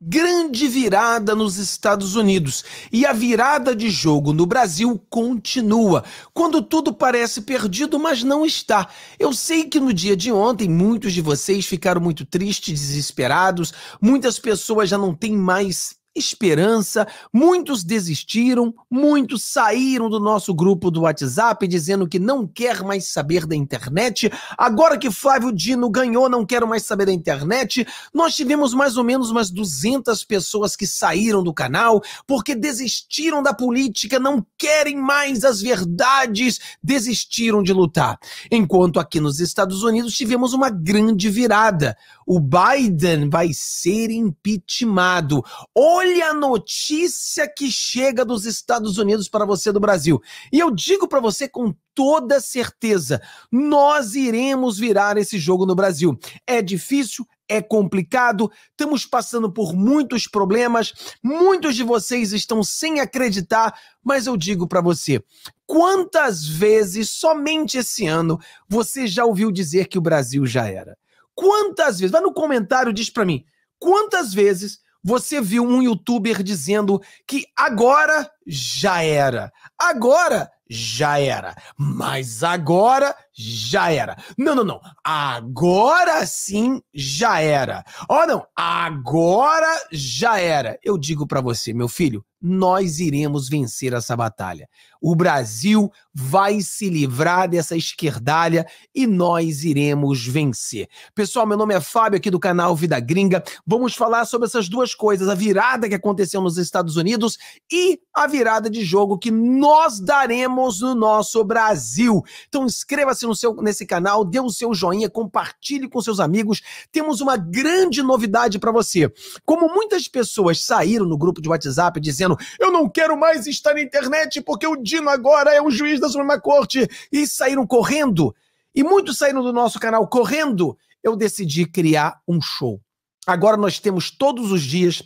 grande virada nos Estados Unidos. E a virada de jogo no Brasil continua. Quando tudo parece perdido, mas não está. Eu sei que no dia de ontem muitos de vocês ficaram muito tristes, desesperados, muitas pessoas já não têm mais esperança. Muitos desistiram, muitos saíram do nosso grupo do WhatsApp dizendo que não quer mais saber da internet. Agora que Flávio Dino ganhou, não quero mais saber da internet. Nós tivemos mais ou menos umas 200 pessoas que saíram do canal porque desistiram da política, não querem mais as verdades, desistiram de lutar. Enquanto aqui nos Estados Unidos tivemos uma grande virada. O Biden vai ser impeachmentado. Olha Olha a notícia que chega dos Estados Unidos para você do Brasil. E eu digo para você com toda certeza, nós iremos virar esse jogo no Brasil. É difícil, é complicado, estamos passando por muitos problemas, muitos de vocês estão sem acreditar, mas eu digo para você, quantas vezes somente esse ano você já ouviu dizer que o Brasil já era? Quantas vezes? Vai no comentário diz para mim. Quantas vezes você viu um youtuber dizendo que agora já era. Agora já era. Mas agora já era. Não, não, não. Agora sim já era. Oh, não. Agora já era. Eu digo para você, meu filho, nós iremos vencer essa batalha. O Brasil vai se livrar dessa esquerdalha e nós iremos vencer. Pessoal, meu nome é Fábio aqui do canal Vida Gringa. Vamos falar sobre essas duas coisas: a virada que aconteceu nos Estados Unidos e a virada de jogo que nós daremos no nosso Brasil. Então inscreva-se no seu nesse canal, dê o seu joinha, compartilhe com seus amigos. Temos uma grande novidade para você. Como muitas pessoas saíram no grupo de WhatsApp dizendo: "Eu não quero mais estar na internet porque o dia agora é um juiz da Suprema Corte. E saíram correndo. E muitos saíram do nosso canal correndo. Eu decidi criar um show. Agora nós temos todos os dias,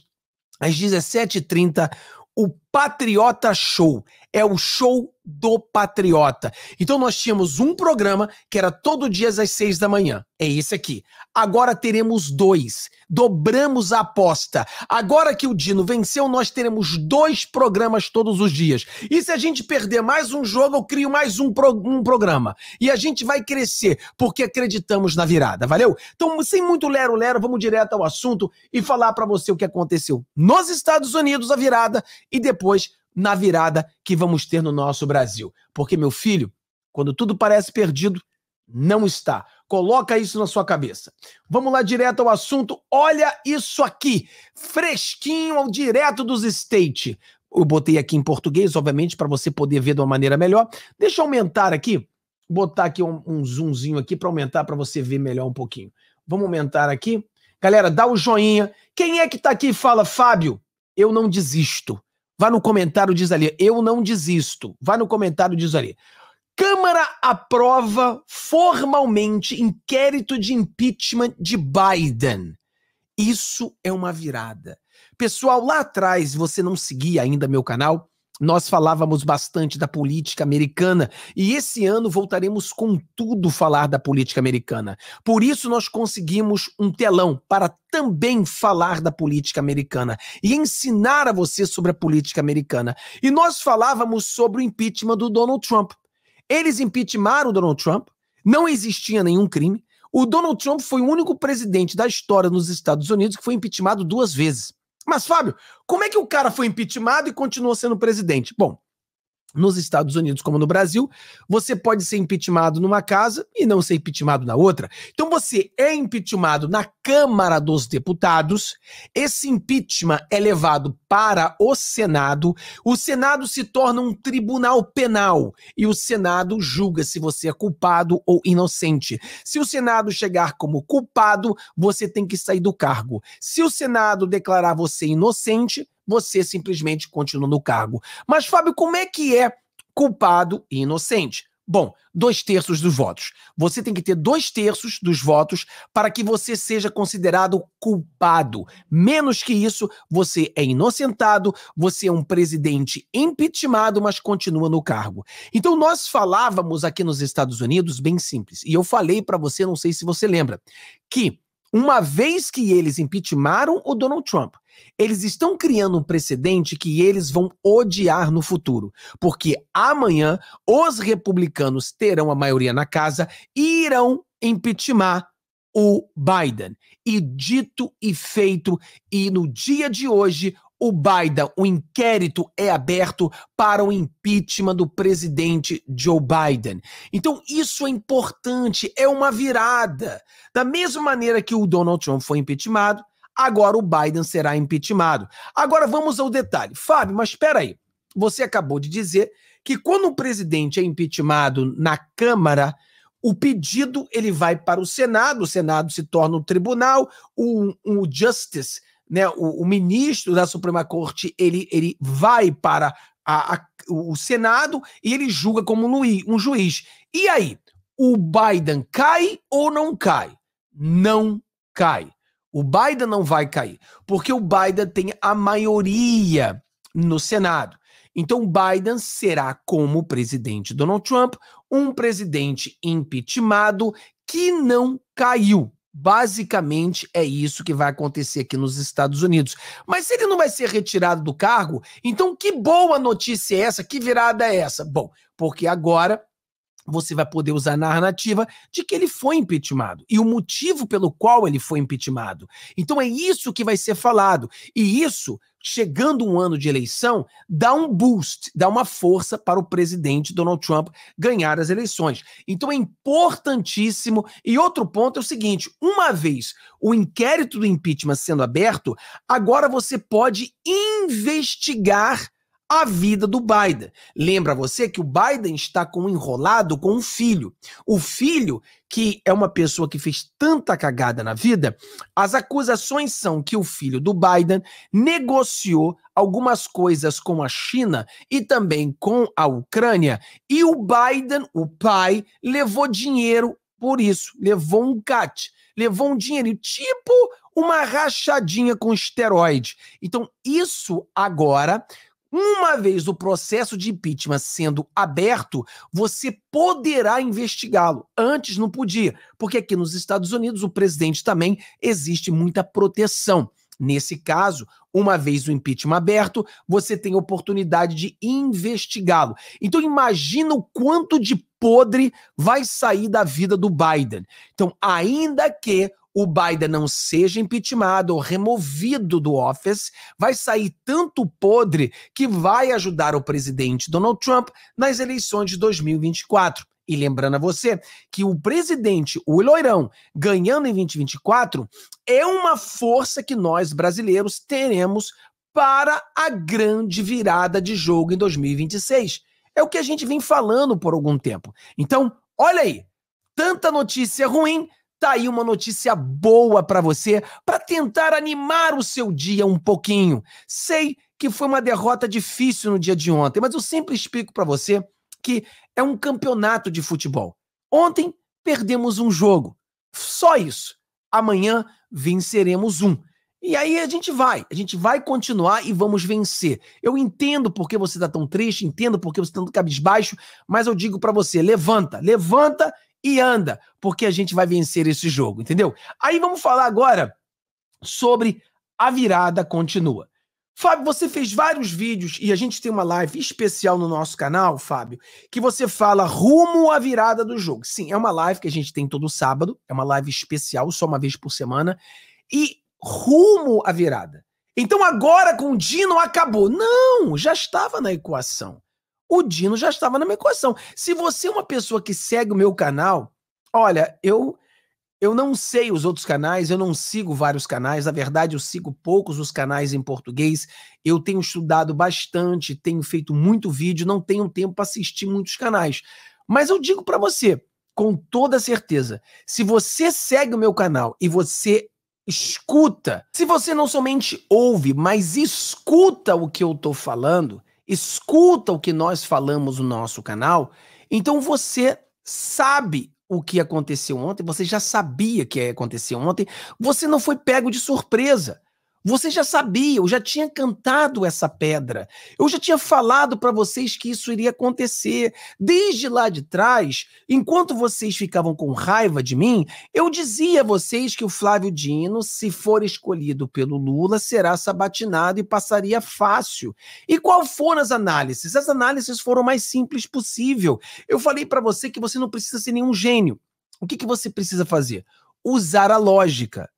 às 17h30, o Patriota Show. É o show do Patriota. Então nós tínhamos um programa que era todo dia às seis da manhã. É esse aqui. Agora teremos dois. Dobramos a aposta. Agora que o Dino venceu, nós teremos dois programas todos os dias. E se a gente perder mais um jogo, eu crio mais um, pro, um programa. E a gente vai crescer, porque acreditamos na virada, valeu? Então, sem muito lero-lero, vamos direto ao assunto e falar para você o que aconteceu nos Estados Unidos, a virada, e depois na virada que vamos ter no nosso Brasil. Porque, meu filho, quando tudo parece perdido, não está. Coloca isso na sua cabeça. Vamos lá direto ao assunto. Olha isso aqui, fresquinho ao direto dos States. Eu botei aqui em português, obviamente, para você poder ver de uma maneira melhor. Deixa eu aumentar aqui, botar aqui um, um zoomzinho aqui para aumentar para você ver melhor um pouquinho. Vamos aumentar aqui. Galera, dá o joinha. Quem é que está aqui e fala, Fábio, eu não desisto. Vá no comentário, diz ali, eu não desisto. Vá no comentário, diz ali. Câmara aprova formalmente inquérito de impeachment de Biden. Isso é uma virada. Pessoal, lá atrás, você não seguia ainda meu canal, nós falávamos bastante da política americana e esse ano voltaremos com tudo falar da política americana. Por isso nós conseguimos um telão para também falar da política americana e ensinar a você sobre a política americana. E nós falávamos sobre o impeachment do Donald Trump. Eles impeachmentaram o Donald Trump, não existia nenhum crime. O Donald Trump foi o único presidente da história nos Estados Unidos que foi impeachmentado duas vezes. Mas, Fábio, como é que o cara foi impeachmentado e continuou sendo presidente? Bom, nos Estados Unidos, como no Brasil, você pode ser impeachmentado numa casa e não ser impeachmentado na outra. Então você é impeachmentado na Câmara dos Deputados, esse impeachment é levado para o Senado, o Senado se torna um tribunal penal e o Senado julga se você é culpado ou inocente. Se o Senado chegar como culpado, você tem que sair do cargo. Se o Senado declarar você inocente, você simplesmente continua no cargo. Mas, Fábio, como é que é culpado e inocente? Bom, dois terços dos votos. Você tem que ter dois terços dos votos para que você seja considerado culpado. Menos que isso, você é inocentado, você é um presidente impeachmentado, mas continua no cargo. Então, nós falávamos aqui nos Estados Unidos, bem simples, e eu falei para você, não sei se você lembra, que uma vez que eles impeachmentaram o Donald Trump, eles estão criando um precedente que eles vão odiar no futuro, porque amanhã os republicanos terão a maioria na casa e irão impeachment o Biden. E dito e feito, e no dia de hoje, o Biden, o inquérito é aberto para o impeachment do presidente Joe Biden. Então, isso é importante, é uma virada. Da mesma maneira que o Donald Trump foi impeachmentado, Agora o Biden será impeachmentado. Agora vamos ao detalhe. Fábio, mas espera aí. Você acabou de dizer que quando o presidente é impeachmentado na Câmara, o pedido ele vai para o Senado, o Senado se torna o tribunal, o, o justice, né, o, o, ministro da Suprema Corte, ele, ele vai para a, a, o Senado e ele julga como um juiz. E aí, o Biden cai ou não cai? Não cai. O Biden não vai cair, porque o Biden tem a maioria no Senado. Então, Biden será, como o presidente Donald Trump, um presidente impeachmentado que não caiu. Basicamente é isso que vai acontecer aqui nos Estados Unidos. Mas se ele não vai ser retirado do cargo, então que boa notícia é essa? Que virada é essa? Bom, porque agora você vai poder usar a narrativa de que ele foi impeachmentado e o motivo pelo qual ele foi impeachmentado. Então é isso que vai ser falado. E isso, chegando um ano de eleição, dá um boost, dá uma força para o presidente Donald Trump ganhar as eleições. Então é importantíssimo. E outro ponto é o seguinte: uma vez o inquérito do impeachment sendo aberto, agora você pode investigar a vida do Biden. Lembra você que o Biden está com enrolado com um filho. O filho, que é uma pessoa que fez tanta cagada na vida, as acusações são que o filho do Biden negociou algumas coisas com a China e também com a Ucrânia, e o Biden, o pai, levou dinheiro por isso, levou um cat, levou um dinheiro, tipo uma rachadinha com esteroide. Então, isso agora uma vez o processo de impeachment sendo aberto, você poderá investigá-lo. Antes não podia, porque aqui nos Estados Unidos o presidente também existe muita proteção. Nesse caso, uma vez o impeachment aberto, você tem oportunidade de investigá-lo. Então imagina o quanto de podre vai sair da vida do Biden. Então, ainda que o Biden não seja impeachmentado ou removido do office, vai sair tanto podre que vai ajudar o presidente Donald Trump nas eleições de 2024. E lembrando a você que o presidente, o loirão, ganhando em 2024 é uma força que nós brasileiros teremos para a grande virada de jogo em 2026. É o que a gente vem falando por algum tempo. Então, olha aí, tanta notícia ruim Tá aí uma notícia boa para você, para tentar animar o seu dia um pouquinho. Sei que foi uma derrota difícil no dia de ontem, mas eu sempre explico para você que é um campeonato de futebol. Ontem perdemos um jogo, só isso. Amanhã venceremos um. E aí a gente vai, a gente vai continuar e vamos vencer. Eu entendo por que você está tão triste, entendo por que você está tão cabisbaixo, mas eu digo para você, levanta, levanta e anda, porque a gente vai vencer esse jogo, entendeu? Aí vamos falar agora sobre a virada continua. Fábio, você fez vários vídeos e a gente tem uma live especial no nosso canal, Fábio, que você fala rumo à virada do jogo. Sim, é uma live que a gente tem todo sábado, é uma live especial, só uma vez por semana, e rumo à virada. Então agora com o Dino acabou. Não, já estava na equação o Dino já estava na minha equação. Se você é uma pessoa que segue o meu canal, olha, eu eu não sei os outros canais, eu não sigo vários canais, na verdade eu sigo poucos os canais em português. Eu tenho estudado bastante, tenho feito muito vídeo, não tenho tempo para assistir muitos canais. Mas eu digo para você, com toda certeza, se você segue o meu canal e você escuta, se você não somente ouve, mas escuta o que eu estou falando, escuta o que nós falamos no nosso canal, então você sabe o que aconteceu ontem, você já sabia que ia acontecer ontem, você não foi pego de surpresa. Você já sabia, eu já tinha cantado essa pedra. Eu já tinha falado para vocês que isso iria acontecer. Desde lá de trás, enquanto vocês ficavam com raiva de mim, eu dizia a vocês que o Flávio Dino, se for escolhido pelo Lula, será sabatinado e passaria fácil. E qual foram as análises? As análises foram o mais simples possível. Eu falei para você que você não precisa ser nenhum gênio. O que, que você precisa fazer? Usar a lógica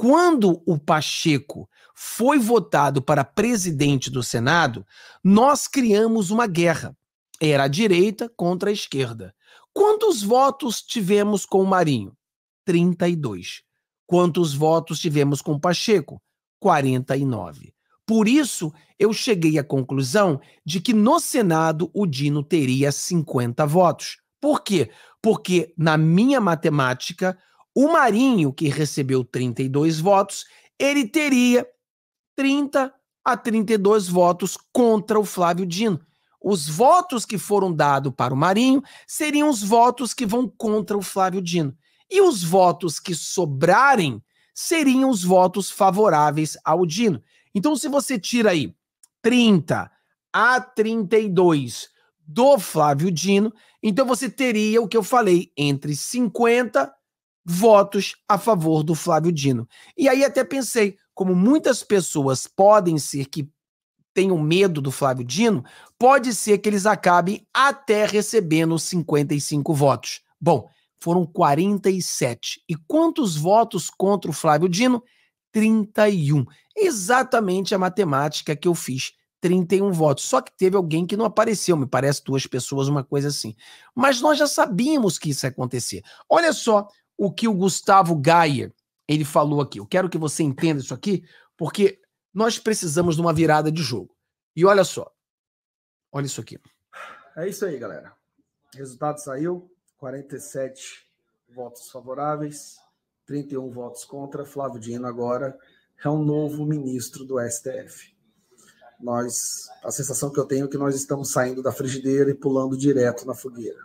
quando o Pacheco foi votado para presidente do Senado, nós criamos uma guerra. Era a direita contra a esquerda. Quantos votos tivemos com o Marinho? 32. Quantos votos tivemos com o Pacheco? 49. Por isso, eu cheguei à conclusão de que no Senado o Dino teria 50 votos. Por quê? Porque, na minha matemática, o Marinho, que recebeu 32 votos, ele teria 30 a 32 votos contra o Flávio Dino. Os votos que foram dados para o Marinho seriam os votos que vão contra o Flávio Dino. E os votos que sobrarem seriam os votos favoráveis ao Dino. Então, se você tira aí 30 a 32 do Flávio Dino, então você teria o que eu falei, entre 50 votos a favor do Flávio Dino. E aí até pensei, como muitas pessoas podem ser que tenham medo do Flávio Dino, pode ser que eles acabem até recebendo 55 votos. Bom, foram 47. E quantos votos contra o Flávio Dino? 31. Exatamente a matemática que eu fiz. 31 votos. Só que teve alguém que não apareceu, me parece duas pessoas, uma coisa assim. Mas nós já sabíamos que isso ia acontecer. Olha só o que o Gustavo Gaia ele falou aqui. Eu quero que você entenda isso aqui, porque nós precisamos de uma virada de jogo. E olha só. Olha isso aqui. É isso aí, galera. Resultado saiu: 47 votos favoráveis, 31 votos contra. Flávio Dino agora é um novo ministro do STF. Nós, a sensação que eu tenho é que nós estamos saindo da frigideira e pulando direto na fogueira.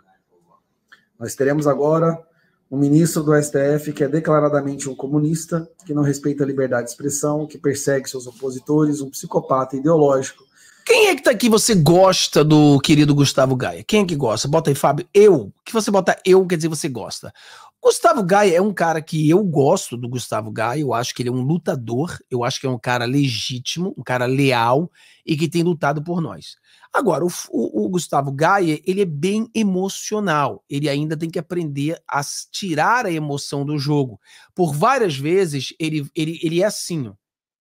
Nós teremos agora um ministro do STF que é declaradamente um comunista, que não respeita a liberdade de expressão, que persegue seus opositores, um psicopata ideológico. Quem é que tá aqui você gosta do querido Gustavo Gaia? Quem é que gosta? Bota aí, Fábio. Eu. Que você bota eu quer dizer você gosta. Gustavo Gaia é um cara que eu gosto do Gustavo Gaia, eu acho que ele é um lutador, eu acho que é um cara legítimo, um cara leal e que tem lutado por nós. Agora, o, o, o Gustavo Gaia, ele é bem emocional, ele ainda tem que aprender a tirar a emoção do jogo. Por várias vezes, ele, ele, ele é assim, ó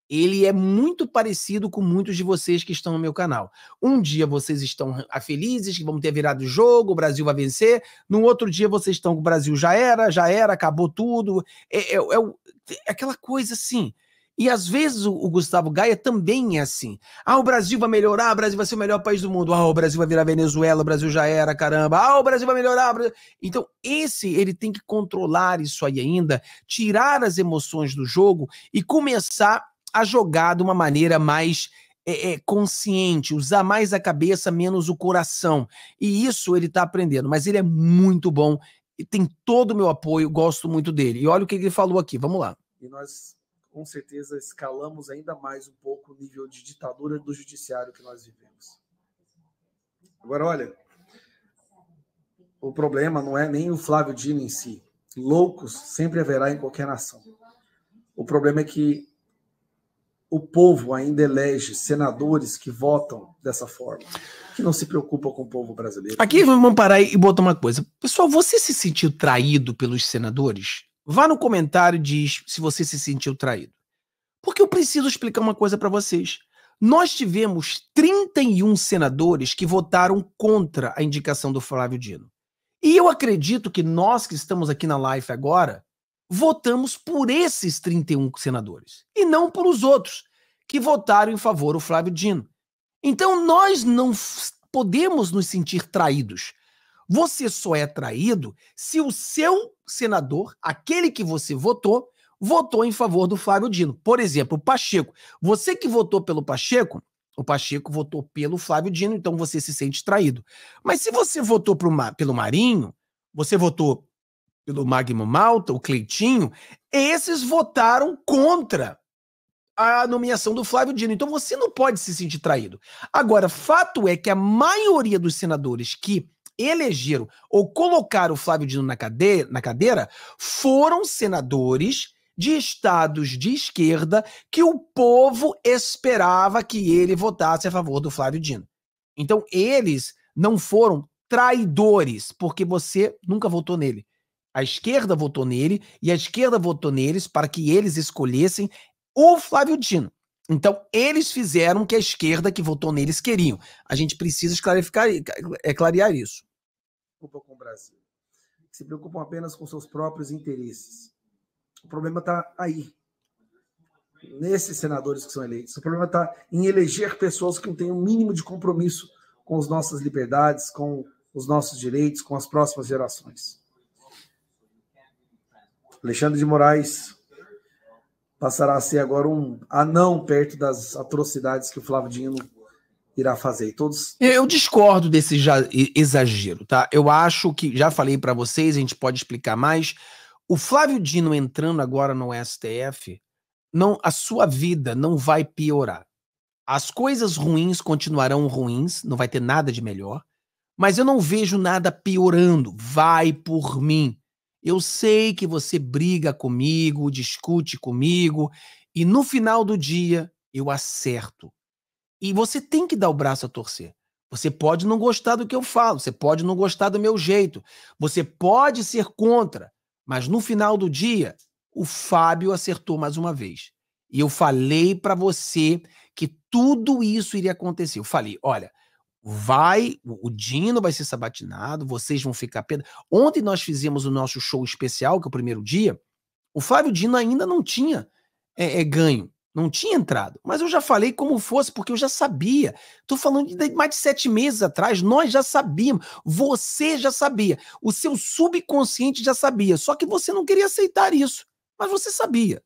ele é muito parecido com muitos de vocês que estão no meu canal. Um dia vocês estão ah, felizes, que vão ter virado o jogo, o Brasil vai vencer. No outro dia vocês estão, o Brasil já era, já era, acabou tudo. É, é, é, é aquela coisa assim. E às vezes o, o, Gustavo Gaia também é assim. Ah, o Brasil vai melhorar, o Brasil vai ser o melhor país do mundo. Ah, o Brasil vai virar Venezuela, o Brasil já era, caramba. Ah, o Brasil vai melhorar. Brasil... Então, esse, ele tem que controlar isso aí ainda, tirar as emoções do jogo e começar a jogar de uma maneira mais é, é, consciente, usar mais a cabeça, menos o coração. E isso ele está aprendendo, mas ele é muito bom e tem todo o meu apoio, gosto muito dele. E olha o que ele falou aqui, vamos lá. E nós, com certeza, escalamos ainda mais um pouco o nível de ditadura do judiciário que nós vivemos. Agora, olha, o problema não é nem o Flávio Dino em si. Loucos sempre haverá em qualquer nação. O problema é que o povo ainda elege senadores que votam dessa forma, que não se preocupam com o povo brasileiro. Aqui vamos parar e botar uma coisa. Pessoal, você se sentiu traído pelos senadores? Vá no comentário e diz se você se sentiu traído. Porque eu preciso explicar uma coisa para vocês. Nós tivemos 31 senadores que votaram contra a indicação do Flávio Dino. E eu acredito que nós que estamos aqui na live agora votamos por esses 31 senadores e não por os outros que votaram em favor o Flávio Dino. Então nós não podemos nos sentir traídos. Você só é traído se o seu senador, aquele que você votou, votou em favor do Flávio Dino. Por exemplo, o Pacheco. Você que votou pelo Pacheco, o Pacheco votou pelo Flávio Dino, então você se sente traído. Mas se você votou pro, pelo Marinho, você votou pelo Magno Malta, o Cleitinho, esses votaram contra a nomeação do Flávio Dino. Então você não pode se sentir traído. Agora, fato é que a maioria dos senadores que elegeram ou colocaram o Flávio Dino na cadeira, na cadeira foram senadores de estados de esquerda que o povo esperava que ele votasse a favor do Flávio Dino. Então eles não foram traidores, porque você nunca votou nele. A esquerda votou nele e a esquerda votou neles para que eles escolhessem o Flávio Dino. Então, eles fizeram o que a esquerda que votou neles queriam. A gente precisa esclarecer, é, clarear isso. Preocupa com o Brasil. Se preocupam apenas com seus próprios interesses. O problema está aí. Nesses senadores que são eleitos. O problema está em eleger pessoas que não têm o um mínimo de compromisso com as nossas liberdades, com os nossos direitos, com as próximas gerações. Alexandre de Moraes passará a ser agora um anão perto das atrocidades que o Flávio Dino irá fazer. E todos. Eu discordo desse exagero, tá? Eu acho que já falei para vocês, a gente pode explicar mais. O Flávio Dino entrando agora no STF, não, a sua vida não vai piorar. As coisas ruins continuarão ruins, não vai ter nada de melhor. Mas eu não vejo nada piorando. Vai por mim. Eu sei que você briga comigo, discute comigo, e no final do dia eu acerto. E você tem que dar o braço a torcer. Você pode não gostar do que eu falo, você pode não gostar do meu jeito, você pode ser contra, mas no final do dia, o Fábio acertou mais uma vez. E eu falei para você que tudo isso iria acontecer. Eu falei: olha, vai, o Dino vai ser sabatinado, vocês vão ficar pedra. Ontem nós fizemos o nosso show especial, que é o primeiro dia. O Flávio Dino ainda não tinha é, é, ganho, não tinha entrado. Mas eu já falei como fosse, porque eu já sabia. Estou falando de mais de sete meses atrás, nós já sabíamos, você já sabia, o seu subconsciente já sabia, só que você não queria aceitar isso, mas você sabia.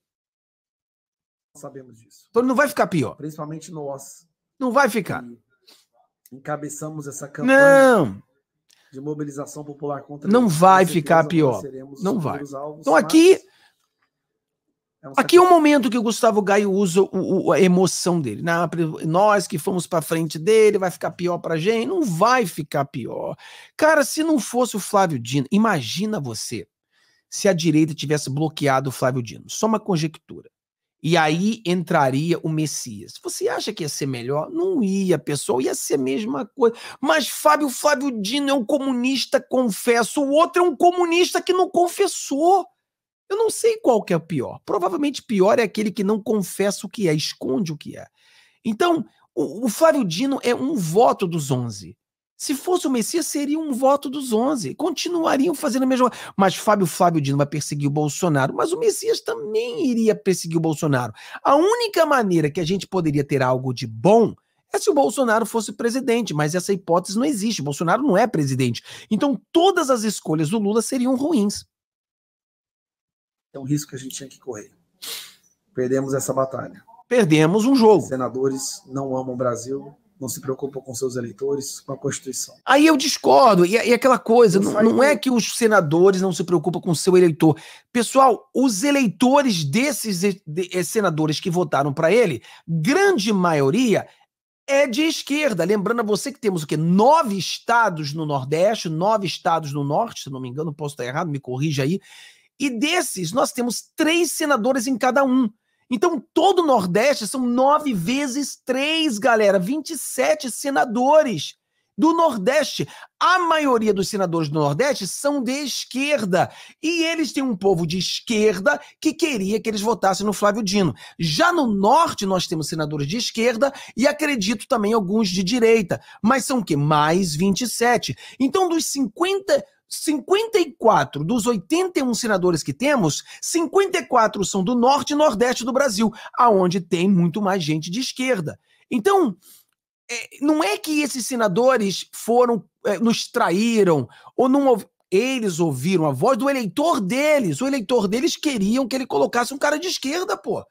Sabemos disso. Então não vai ficar pior. Principalmente nós. Não vai ficar. E encabeçamos essa campanha não. de mobilização popular contra Não vai ficar pior. Não vai. Alvos, então aqui é um Aqui é um momento que o Gustavo Gaio usa o, o, a emoção dele. Na, nós que fomos para frente dele, vai ficar pior para gente? Não vai ficar pior. Cara, se não fosse o Flávio Dino, imagina você se a direita tivesse bloqueado o Flávio Dino. Só uma conjectura. E aí entraria o Messias. Você acha que ia ser melhor? Não ia, pessoal, ia ser a mesma coisa. Mas Fábio, Fábio Dino é um comunista, confesso. O outro é um comunista que não confessou. Eu não sei qual que é o pior. Provavelmente pior é aquele que não confessa o que é, esconde o que é. Então, o, o Flávio Dino é um voto dos 11. Se fosse o Messias, seria um voto dos 11. Continuariam fazendo a mesma coisa. Mas Fábio Flávio Dino vai perseguir o Bolsonaro. Mas o Messias também iria perseguir o Bolsonaro. A única maneira que a gente poderia ter algo de bom é se o Bolsonaro fosse presidente, mas essa hipótese não existe. O Bolsonaro não é presidente. Então, todas as escolhas do Lula seriam ruins. É um risco que a gente tinha que correr. Perdemos essa batalha. Perdemos um jogo. Os senadores não amam o Brasil, não se preocupam com seus eleitores, com a Constituição. Aí eu discordo, e, é, e é aquela coisa, não, não é que os senadores não se preocupam com seu eleitor. Pessoal, os eleitores desses de, de, eh, senadores que votaram para ele, grande maioria é de esquerda. Lembrando a você que temos o quê? Nove estados no Nordeste, nove estados no Norte, se não me engano, posso estar errado, me corrija aí. E desses, nós temos três senadores em cada um. Então, todo o Nordeste são nove vezes três, galera, 27 senadores do Nordeste. A maioria dos senadores do Nordeste são de esquerda. E eles têm um povo de esquerda que queria que eles votassem no Flávio Dino. Já no Norte, nós temos senadores de esquerda e acredito também alguns de direita. Mas são o quê? Mais 27. Então, dos 50 54 dos 81 senadores que temos, 54 são do norte e nordeste do Brasil, aonde tem muito mais gente de esquerda. Então, é, não é que esses senadores foram, é, nos traíram, ou não eles ouviram a voz do eleitor deles. O eleitor deles queriam que ele colocasse um cara de esquerda, pô.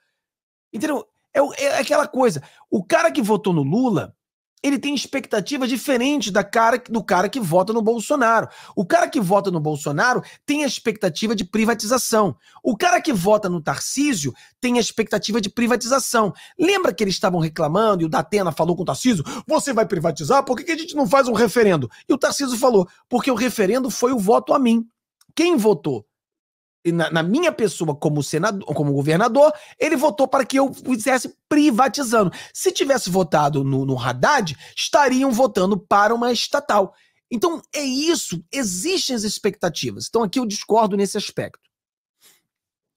Entendeu? É, é aquela coisa. O cara que votou no Lula, ele tem expectativa diferente da cara, do cara que vota no Bolsonaro. O cara que vota no Bolsonaro tem a expectativa de privatização. O cara que vota no Tarcísio tem a expectativa de privatização. Lembra que eles estavam reclamando e o Datena falou com o Tarcísio: você vai privatizar? Por que a gente não faz um referendo? E o Tarcísio falou: porque o referendo foi o voto a mim. Quem votou? na, na, minha pessoa como senador, como governador, ele votou para que eu fizesse privatizando. Se tivesse votado no, no Haddad, estariam votando para uma estatal. Então é isso, existem as expectativas. Então aqui eu discordo nesse aspecto.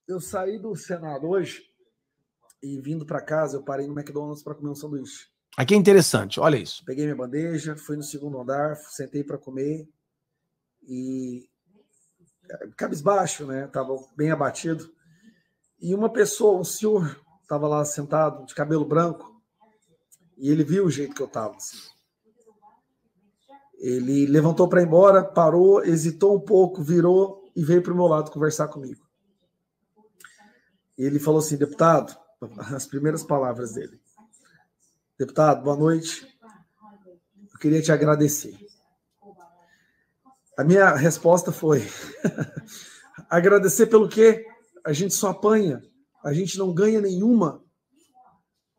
Eu saí do Senado hoje e vindo para casa, eu parei no McDonald's para comer um sanduíche. Aqui é interessante, olha isso. Peguei minha bandeja, fui no segundo andar, sentei para comer e cabisbaixo, né? Tava bem abatido. E uma pessoa, um senhor, estava lá sentado, de cabelo branco, e ele viu o jeito que eu estava. Assim. Ele levantou para ir embora, parou, hesitou um pouco, virou e veio para o meu lado conversar comigo. E ele falou assim, deputado, as primeiras palavras dele. Deputado, boa noite. Eu queria te agradecer. A minha resposta foi: agradecer pelo quê? A gente só apanha, a gente não ganha nenhuma.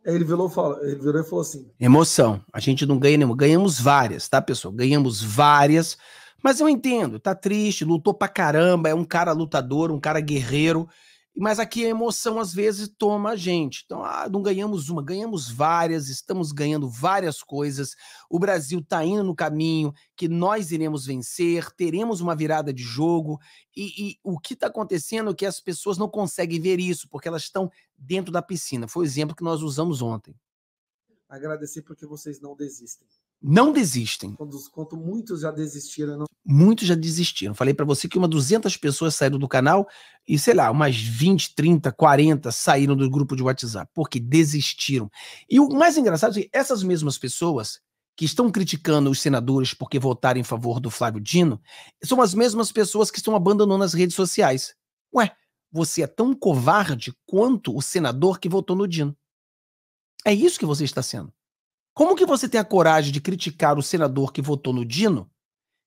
Aí ele virou, ele virou e falou assim: Emoção, a gente não ganha nenhuma. Ganhamos várias, tá, pessoal? Ganhamos várias. Mas eu entendo, tá triste, lutou pra caramba, é um cara lutador, um cara guerreiro. Mas aqui a emoção às vezes toma a gente. Então, ah, não ganhamos uma, ganhamos várias, estamos ganhando várias coisas. O Brasil está indo no caminho que nós iremos vencer, teremos uma virada de jogo. E, e o que está acontecendo é que as pessoas não conseguem ver isso, porque elas estão dentro da piscina. Foi o exemplo que nós usamos ontem. Agradecer porque vocês não desistem não desistem. quanto muitos já desistiram. Não... Muitos já desistiram. Falei para você que uma 200 pessoas saíram do canal e, sei lá, umas 20, 30, 40 saíram do grupo de WhatsApp, porque desistiram. E o mais engraçado é que essas mesmas pessoas que estão criticando os senadores porque votaram em favor do Flávio Dino são as mesmas pessoas que estão abandonando as redes sociais. Ué, você é tão covarde quanto o senador que votou no Dino. É isso que você está sendo. Como que você tem a coragem de criticar o senador que votou no Dino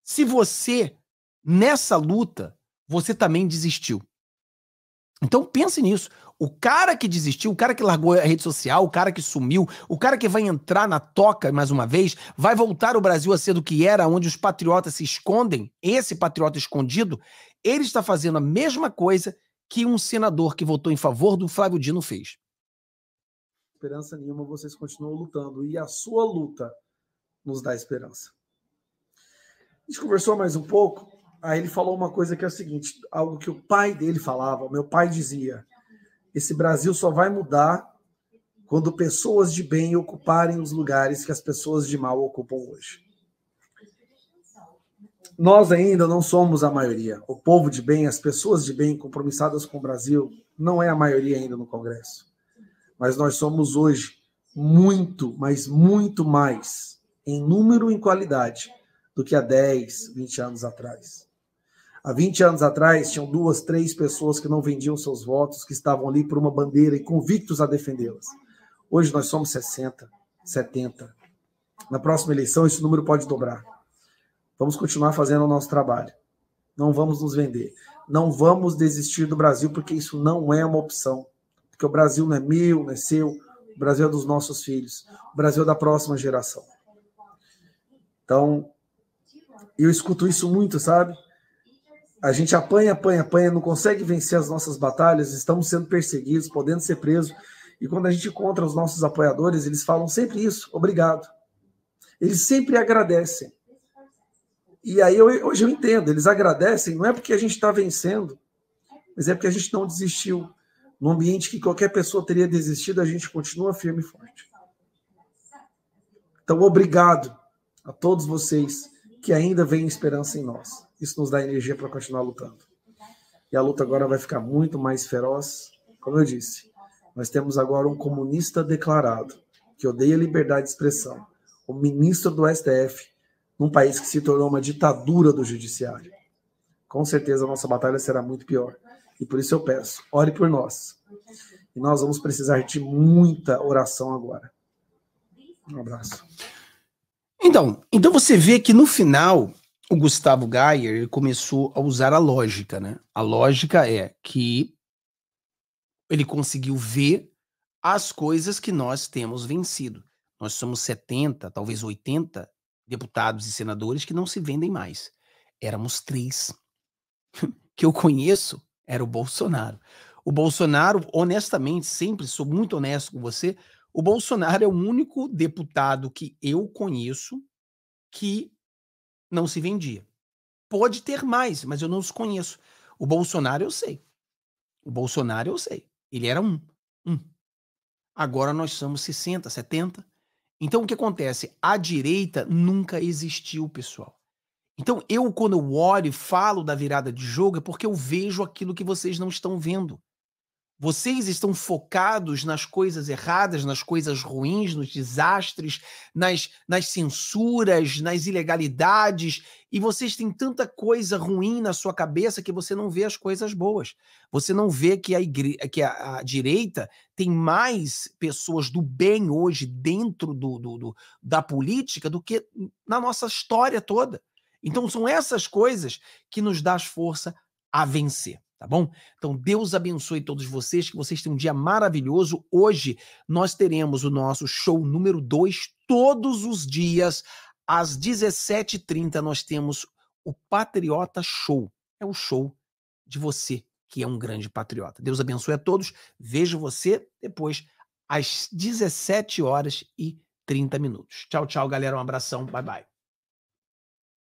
se você, nessa luta, você também desistiu? Então pense nisso. O cara que desistiu, o cara que largou a rede social, o cara que sumiu, o cara que vai entrar na toca mais uma vez, vai voltar o Brasil a ser do que era, onde os patriotas se escondem, esse patriota escondido, ele está fazendo a mesma coisa que um senador que votou em favor do Flávio Dino fez esperança nenhuma, vocês continuam lutando. E a sua luta nos dá esperança. A gente conversou mais um pouco. Aí ele falou uma coisa que é o seguinte: algo que o pai dele falava, meu pai dizia: esse Brasil só vai mudar quando pessoas de bem ocuparem os lugares que as pessoas de mal ocupam hoje. Nós ainda não somos a maioria. O povo de bem, as pessoas de bem compromissadas com o Brasil, não é a maioria ainda no Congresso mas nós somos hoje muito, mas muito mais em número e em qualidade do que há 10, 20 anos atrás. Há 20 anos atrás, tinham duas, três pessoas que não vendiam seus votos, que estavam ali por uma bandeira e convictos a defendê-las. Hoje nós somos 60, 70. Na próxima eleição, esse número pode dobrar. Vamos continuar fazendo o nosso trabalho. Não vamos nos vender. Não vamos desistir do Brasil, porque isso não é uma opção. Porque o Brasil não é meu, não é seu. O Brasil é dos nossos filhos. O Brasil é da próxima geração. Então, eu escuto isso muito, sabe? A gente apanha, apanha, apanha, não consegue vencer as nossas batalhas, estamos sendo perseguidos, podendo ser presos. E quando a gente encontra os nossos apoiadores, eles falam sempre isso, obrigado. Eles sempre agradecem. E aí eu, hoje eu entendo, eles agradecem, não é porque a gente está vencendo, mas é porque a gente não desistiu, num ambiente que qualquer pessoa teria desistido, a gente continua firme e forte. Então, obrigado a todos vocês que ainda veem esperança em nós. Isso nos dá energia para continuar lutando. E a luta agora vai ficar muito mais feroz. Como eu disse, nós temos agora um comunista declarado, que odeia liberdade de expressão, o ministro do STF, num país que se tornou uma ditadura do judiciário. Com certeza a nossa batalha será muito pior e por isso eu peço, ore por nós. E nós vamos precisar de muita oração agora. Um abraço. Então, então você vê que no final o Gustavo Geyer começou a usar a lógica, né? A lógica é que ele conseguiu ver as coisas que nós temos vencido. Nós somos 70, talvez 80 deputados e senadores que não se vendem mais. Éramos três. que eu conheço era o Bolsonaro. O Bolsonaro, honestamente, sempre sou muito honesto com você. O Bolsonaro é o único deputado que eu conheço que não se vendia. Pode ter mais, mas eu não os conheço. O Bolsonaro eu sei. O Bolsonaro eu sei. Ele era um. Um. Agora nós somos 60, 70. Então o que acontece? A direita nunca existiu, pessoal. Então, eu, quando eu olho e falo da virada de jogo, é porque eu vejo aquilo que vocês não estão vendo. Vocês estão focados nas coisas erradas, nas coisas ruins, nos desastres, nas, nas censuras, nas ilegalidades, e vocês têm tanta coisa ruim na sua cabeça que você não vê as coisas boas. Você não vê que a, igre... que a, a direita tem mais pessoas do bem hoje dentro do, do, do, da política do que na nossa história toda. Então são essas coisas que nos dá força a vencer, tá bom? Então Deus abençoe todos vocês, que vocês tenham um dia maravilhoso. Hoje nós teremos o nosso show número 2 todos os dias às 17h30 nós temos o Patriota Show. É o show de você que é um grande patriota. Deus abençoe a todos. Vejo você depois às 17 horas e 30 minutos. Tchau, tchau, galera. Um abração. Bye, bye.